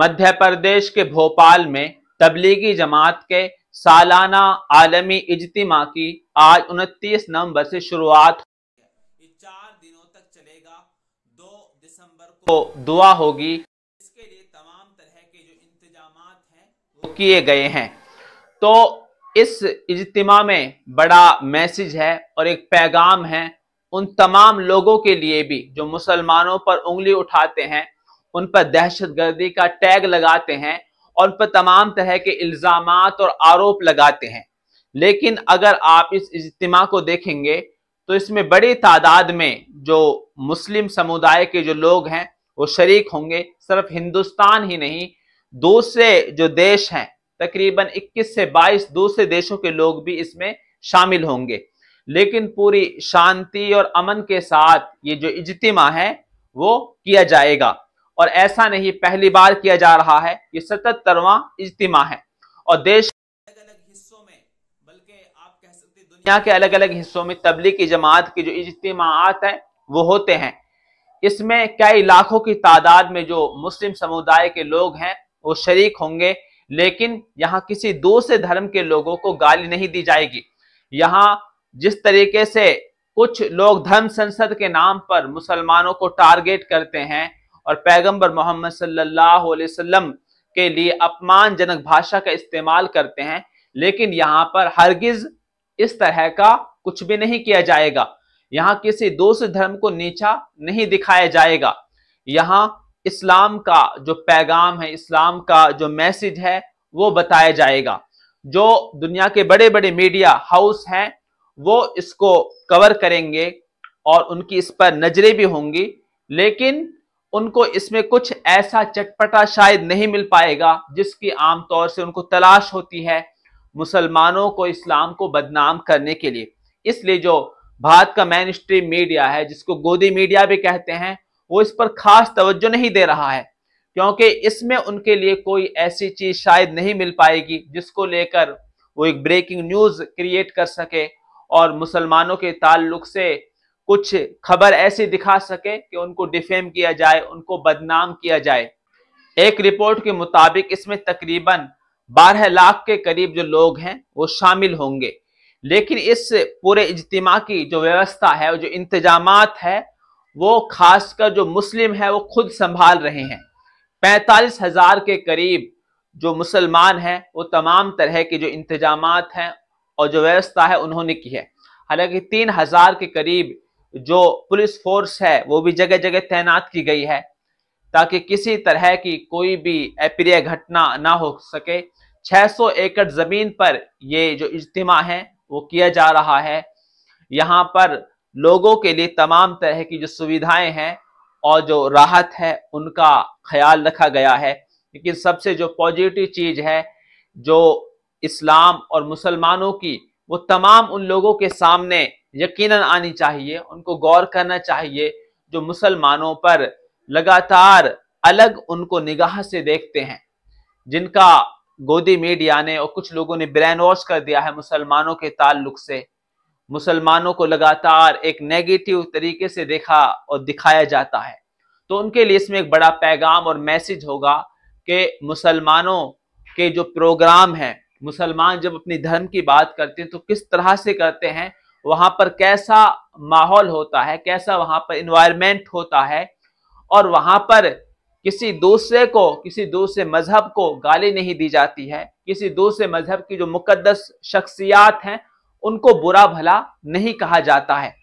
मध्य प्रदेश के भोपाल में तबलीगी जमात के सालाना आलमी इजतिमा की आज उनतीस नवंबर से शुरुआत ये चार दिनों तक चलेगा दो दिसंबर को दुआ होगी इसके लिए तमाम तरह के जो इंतजाम हैं वो किए गए हैं तो इस इजतिमा में बड़ा मैसेज है और एक पैगाम है उन तमाम लोगों के लिए भी जो मुसलमानों पर उंगली उठाते हैं उन पर दहशतगर्दी का टैग लगाते हैं और उन पर तमाम तरह के इल्ज़ाम और आरोप लगाते हैं लेकिन अगर आप इस इज्तम को देखेंगे तो इसमें बड़ी तादाद में जो मुस्लिम समुदाय के जो लोग हैं वो शरीक होंगे सिर्फ हिंदुस्तान ही नहीं दूसरे जो देश हैं तकरीबन 21 से 22 दूसरे देशों के लोग भी इसमें शामिल होंगे लेकिन पूरी शांति और अमन के साथ ये जो इजतिमा है वो किया जाएगा और ऐसा नहीं पहली बार किया जा रहा है ये सतहत्तरवां इज्तिमा है और देश अलग अलग हिस्सों में बल्कि आप कह सकते दुनिया के अलग अलग हिस्सों में तबलीगी जमात के जो इज्तमात हैं वो होते हैं इसमें कई लाखों की तादाद में जो मुस्लिम समुदाय के लोग हैं वो शरीक होंगे लेकिन यहाँ किसी दूसरे धर्म के लोगों को गाली नहीं दी जाएगी यहाँ जिस तरीके से कुछ लोग धर्म संसद के नाम पर मुसलमानों को टारगेट करते हैं और पैगंबर मोहम्मद सल्लल्लाहु अलैहि वसल्लम के लिए अपमानजनक भाषा का इस्तेमाल करते हैं लेकिन यहाँ पर हरगिज इस तरह का कुछ भी नहीं किया जाएगा यहाँ किसी दूसरे धर्म को नीचा नहीं दिखाया जाएगा यहाँ इस्लाम का जो पैगाम है इस्लाम का जो मैसेज है वो बताया जाएगा जो दुनिया के बड़े बड़े मीडिया हाउस हैं वो इसको कवर करेंगे और उनकी इस पर नज़रें भी होंगी लेकिन उनको इसमें कुछ ऐसा चटपटा शायद नहीं मिल पाएगा जिसकी आमतौर से उनको तलाश होती है मुसलमानों को इस्लाम को बदनाम करने के लिए इसलिए जो भारत का मेन स्ट्रीम मीडिया है जिसको गोदी मीडिया भी कहते हैं वो इस पर खास तवज्जो नहीं दे रहा है क्योंकि इसमें उनके लिए कोई ऐसी चीज शायद नहीं मिल पाएगी जिसको लेकर वो एक ब्रेकिंग न्यूज क्रिएट कर सके और मुसलमानों के ताल्लुक से कुछ खबर ऐसी दिखा सके कि उनको डिफेम किया जाए उनको बदनाम किया जाए एक रिपोर्ट के मुताबिक इसमें तकरीबन बारह लाख के करीब जो लोग हैं वो शामिल होंगे लेकिन इस पूरे इज्तिमा की जो व्यवस्था है जो इंतजाम है वो खासकर जो मुस्लिम है वो खुद संभाल रहे हैं पैंतालीस हजार के करीब जो मुसलमान हैं वो तमाम तरह के जो इंतजाम हैं और जो व्यवस्था है उन्होंने की है हालांकि तीन हजार के करीब जो पुलिस फोर्स है वो भी जगह जगह तैनात की गई है ताकि किसी तरह की कोई भी अप्रिय घटना ना हो सके 600 एकड़ ज़मीन पर ये जो इज्तिमा है वो किया जा रहा है यहाँ पर लोगों के लिए तमाम तरह की जो सुविधाएं हैं और जो राहत है उनका ख्याल रखा गया है लेकिन सबसे जो पॉजिटिव चीज़ है जो इस्लाम और मुसलमानों की वो तमाम उन लोगों के सामने यकीनन आनी चाहिए उनको गौर करना चाहिए जो मुसलमानों पर लगातार अलग उनको निगाह से देखते हैं जिनका गोदी मीडिया ने और कुछ लोगों ने ब्रेन वॉश कर दिया है मुसलमानों के ताल्लुक से मुसलमानों को लगातार एक नेगेटिव तरीके से देखा और दिखाया जाता है तो उनके लिए इसमें एक बड़ा पैगाम और मैसेज होगा कि मुसलमानों के जो प्रोग्राम हैं मुसलमान जब अपने धर्म की बात करते हैं तो किस तरह से करते हैं वहाँ पर कैसा माहौल होता है कैसा वहाँ पर इन्वायरमेंट होता है और वहाँ पर किसी दूसरे को किसी दूसरे मजहब को गाली नहीं दी जाती है किसी दूसरे मजहब की जो मुक़दस शख्सियात हैं उनको बुरा भला नहीं कहा जाता है